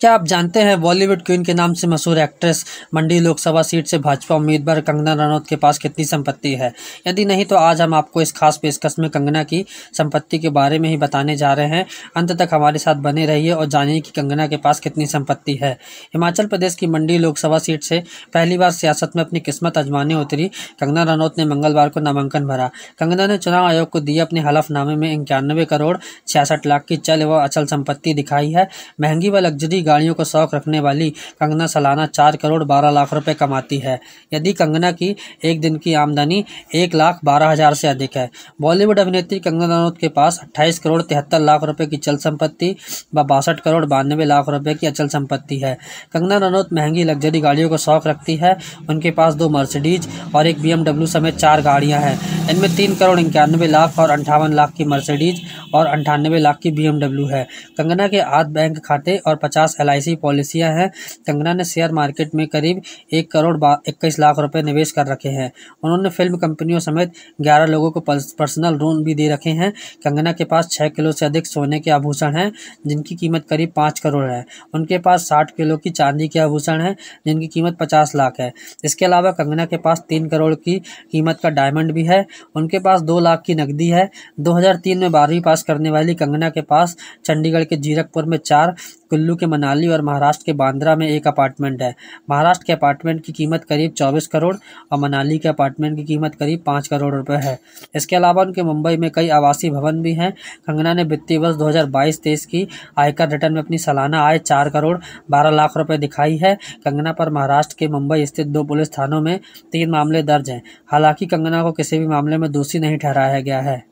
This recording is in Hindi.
क्या आप जानते हैं बॉलीवुड क्वीन के नाम से मशहूर एक्ट्रेस मंडी लोकसभा सीट से भाजपा उम्मीदवार कंगना रनौत के पास कितनी संपत्ति है यदि नहीं तो आज हम आपको इस खास पेशकश में कंगना की संपत्ति के बारे में ही बताने जा रहे हैं अंत तक हमारे साथ बने रहिए और जानिए कि कंगना के पास कितनी संपत्ति है हिमाचल प्रदेश की मंडी लोकसभा सीट से पहली बार सियासत में अपनी किस्मत आजमाने उतरी कंगना रनौत ने मंगलवार को नामांकन भरा कंगना ने चुनाव आयोग को दिए अपने हलफनामे में इक्यानवे करोड़ छियासठ लाख की चल व अचल संपत्ति दिखाई है महंगी व लग्जरी गाड़ियों का शौक रखने वाली कंगना सालाना चार करोड़ बारह लाख रुपए कमाती है यदि कंगना की एक दिन की आमदनी एक लाख बारह हजार से अधिक है बॉलीवुड अभिनेत्री कंगना रनौत के पास अट्ठाईस करोड़ तिहत्तर लाख रुपये की चल संपत्ति व बासठ करोड़ बानवे लाख रुपये की अचल संपत्ति है कंगना रनौत महंगी लग्जरी गाड़ियों का शौक रखती है उनके पास दो मर्सिडीज और एक बी समेत चार गाड़ियाँ हैं इनमें तीन करोड़ इक्यानवे लाख और अंठावन लाख की मर्सिडीज और अंठानवे लाख की बी है कंगना के आठ बैंक खाते और पचास एल आई पॉलिसियाँ हैं कंगना ने शेयर मार्केट में करीब एक करोड़ इक्कीस लाख रुपये निवेश कर रखे हैं उन्होंने फिल्म कंपनियों समेत ग्यारह लोगों को पर्सनल लोन भी दे रखे हैं कंगना के पास छः किलो से अधिक सोने के आभूषण हैं जिनकी कीमत करीब पाँच करोड़ है उनके पास साठ किलो की चांदी के आभूषण हैं जिनकी कीमत पचास लाख है इसके अलावा कंगना के पास तीन करोड़ की कीमत का डायमंड भी है उनके पास दो लाख की नकदी है 2003 में बारहवीं पास करने वाली कंगना के पास चंडीगढ़ के जीरकपुर में चार कुल्लू के मनाली और महाराष्ट्र के बांद्रा में एक अपार्टमेंट है महाराष्ट्र के अपार्टमेंट की कीमत करीब चौबीस करोड़ और मनाली के अपार्टमेंट की कीमत करीब पाँच करोड़ रुपये है इसके अलावा उनके मुंबई में कई आवासीय भवन भी हैं कंगना ने वित्तीय वर्ष दो हज़ार की आयकर रिटर्न में अपनी सालाना आय चार करोड़ बारह लाख रुपये दिखाई है कंगना पर महाराष्ट्र के मुंबई स्थित दो पुलिस थानों में तीन मामले दर्ज हैं हालांकि कंगना को किसी भी मामले में दोषी नहीं ठहराया गया है